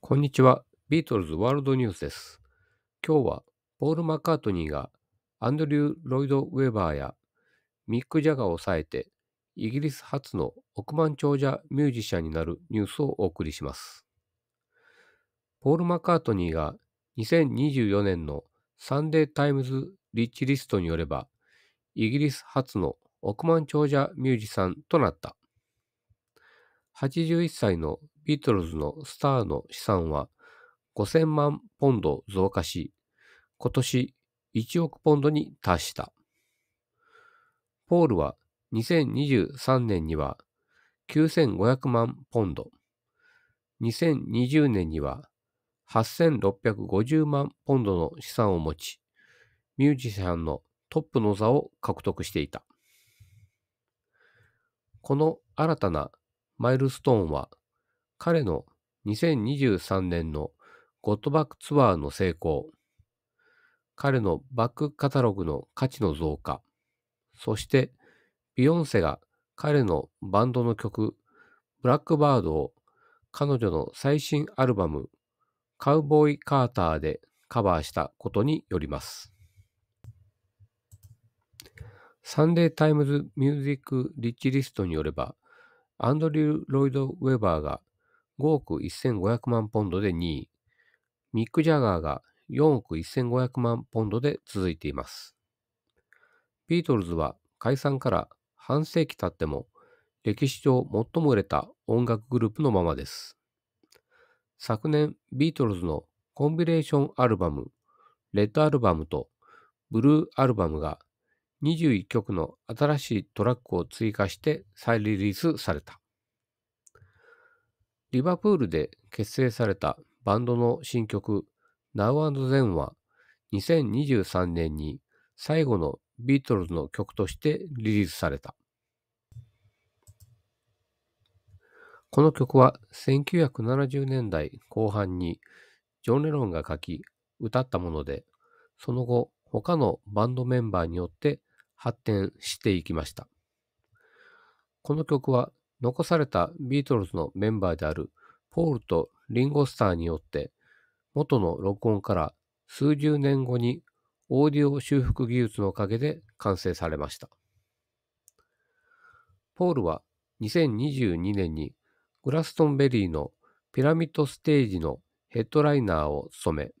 こんにちは。ビートルズワールドニュースです。今日は、ポール・マッカートニーがアンドリュー・ロイド・ウェバーやミック・ジャガーを抑えて、イギリス初の億万長者ミュージシャンになるニュースをお送りします。ポール・マッカートニーが2024年のサンデー・タイムズ・リッチリストによれば、イギリス初の億万長者ミュージシャンとなった。81歳のビートルズのスターの資産は5000万ポンド増加し、今年1億ポンドに達した。ポールは2023年には9500万ポンド、2020年には8650万ポンドの資産を持ち、ミュージシャンのトップの座を獲得していた。この新たなマイルストーンは彼の2023年のゴッドバックツアーの成功、彼のバックカタログの価値の増加、そしてビヨンセが彼のバンドの曲、ブラックバードを彼女の最新アルバム、カウボーイ・カーターでカバーしたことによります。サンデー・タイムズ・ミュージック・リッチリストによれば、アンドリュー・ロイド・ウェバーが5億1500万ポンドで2位、ミック・ジャガーが4億1500万ポンドで続いています。ビートルズは解散から半世紀経っても歴史上最も売れた音楽グループのままです。昨年ビートルズのコンビネーションアルバム、レッドアルバムとブルーアルバムが21曲の新しいトラックを追加して再リリースされた。リバプールで結成されたバンドの新曲 Now and Then は2023年に最後のビートルズの曲としてリリースされた。この曲は1970年代後半にジョン・レロンが書き歌ったもので、その後他のバンドメンバーによって発展していきました。この曲は残されたビートルズのメンバーであるポールとリンゴスターによって元の録音から数十年後にオーディオ修復技術のおかげで完成されました。ポールは2022年にグラストンベリーのピラミッドステージのヘッドライナーを務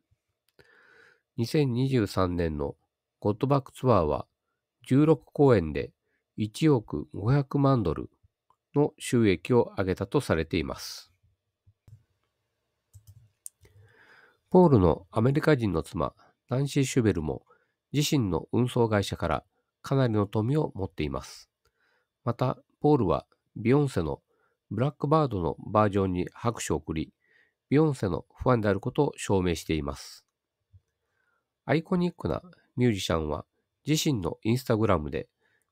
め、2023年のゴッドバックツアーは16公演で1億500万ドル、の収益を上げたとされています。ポールのアメリカ人の妻、ナンシー・シュベルも自身の運送会社からかなりの富を持っています。また、ポールはビヨンセのブラックバードのバージョンに拍手を送り、ビヨンセのファンであることを証明しています。アイコニックなミュージシャンは自身のインスタグラムで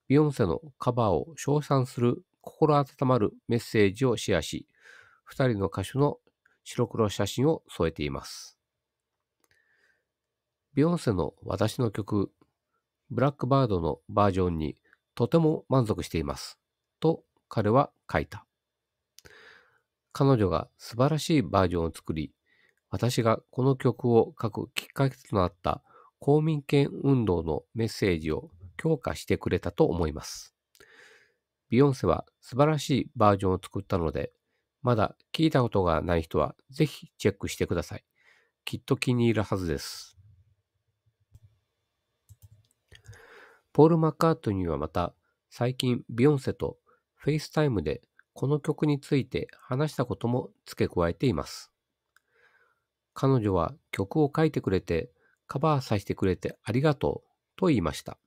ビヨンセのカバーを称賛する心温まるメッセージをシェアし、2人の歌手の白黒写真を添えています。ビヨンセの私の曲、ブラックバードのバージョンにとても満足しています。と彼は書いた。彼女が素晴らしいバージョンを作り、私がこの曲を書くきっかけとなった公民権運動のメッセージを強化してくれたと思います。ビヨンセは素晴らしいバージョンを作ったので、まだ聞いたことがない人はぜひチェックしてください。きっと気に入るはずです。ポール・マッカートニーはまた最近ビヨンセとフェイスタイムでこの曲について話したことも付け加えています。彼女は曲を書いてくれてカバーさせてくれてありがとうと言いました。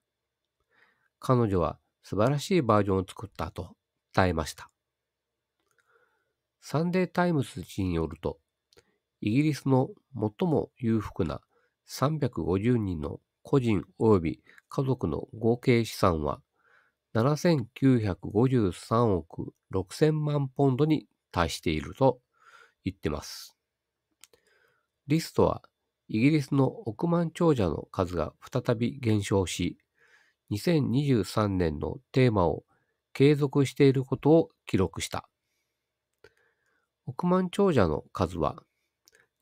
彼女は素晴らしいバージョンを作ったと伝えました。サンデータイムズ氏によると、イギリスの最も裕福な350人の個人及び家族の合計資産は7953億6000万ポンドに達していると言ってます。リストはイギリスの億万長者の数が再び減少し、2023年のテーマを継続していることを記録した。億万長者の数は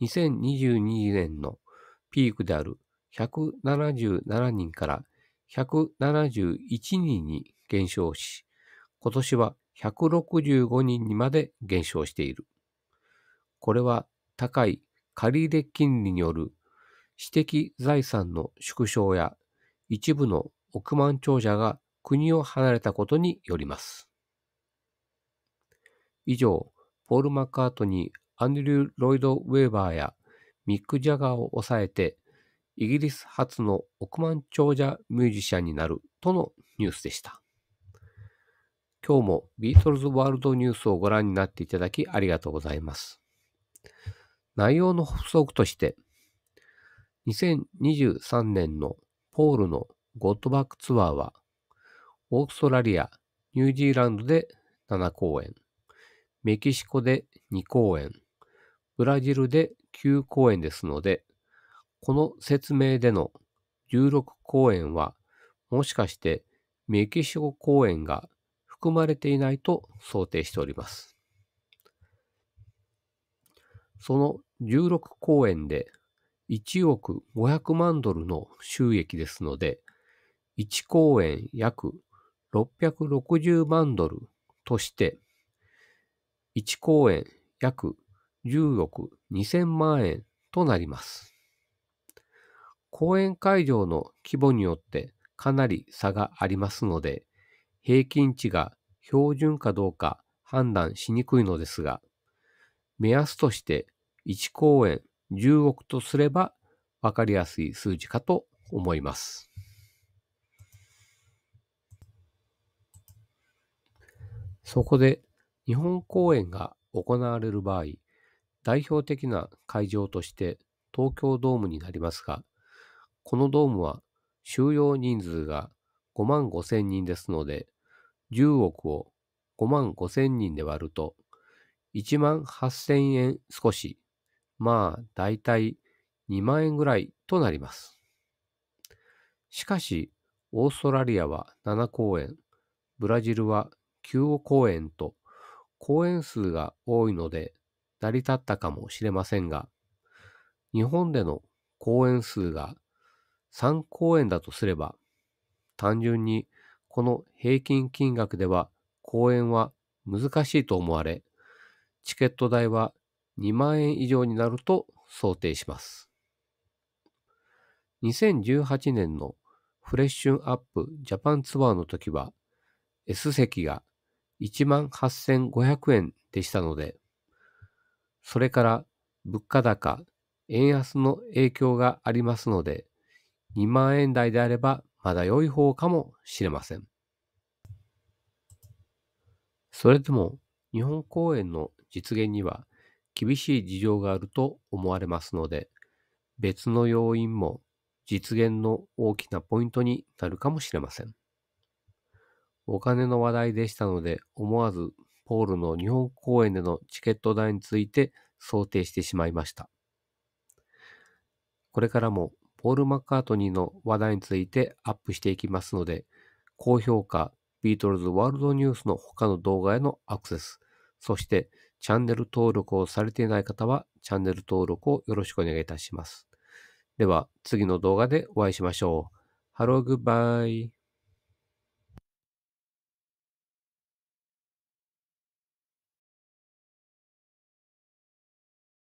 2022年のピークである177人から171人に減少し、今年は165人にまで減少している。これは高い借入金利による私的財産の縮小や一部の億万長者が国を離れたことによります。以上、ポール・マッカートニー、アンドリュー・ロイド・ウェーバーやミック・ジャガーを抑えて、イギリス初の億万長者ミュージシャンになるとのニュースでした。今日もビートルズワールドニュースをご覧になっていただきありがとうございます。内容の補足として、2023年のポールのゴッドバックツアーは、オーストラリア、ニュージーランドで7公演、メキシコで2公演、ブラジルで9公演ですので、この説明での16公演は、もしかしてメキシコ公演が含まれていないと想定しております。その16公演で1億500万ドルの収益ですので、1公演約660万ドルとして、1公演約10億2000万円となります。公演会場の規模によってかなり差がありますので、平均値が標準かどうか判断しにくいのですが、目安として1公演10億とすれば分かりやすい数字かと思います。そこで日本公演が行われる場合、代表的な会場として東京ドームになりますが、このドームは収容人数が5万5千人ですので、10億を5万5千人で割ると、1万8千円少し、まあだいたい2万円ぐらいとなります。しかし、オーストラリアは7公演、ブラジルは9公演と、公演数が多いので成り立ったかもしれませんが、日本での公演数が3公演だとすれば、単純にこの平均金額では公演は難しいと思われ、チケット代は2万円以上になると想定します。2018年のフレッシュンアップジャパンツアーの時は S 席が18,500円でしたので、それから物価高、円安の影響がありますので、2万円台であればまだ良い方かもしれません。それでも日本公演の実現には厳しい事情があると思われますので、別の要因も実現の大きなポイントになるかもしれません。お金の話題でしたので、思わずポールの日本公演でのチケット代について想定してしまいました。これからもポール・マッカートニーの話題についてアップしていきますので、高評価、ビートルズワールドニュースの他の動画へのアクセス、そしてチャンネル登録をされていない方はチャンネル登録をよろしくお願いいたします。では次の動画でお会いしましょう。ハローグッバイ。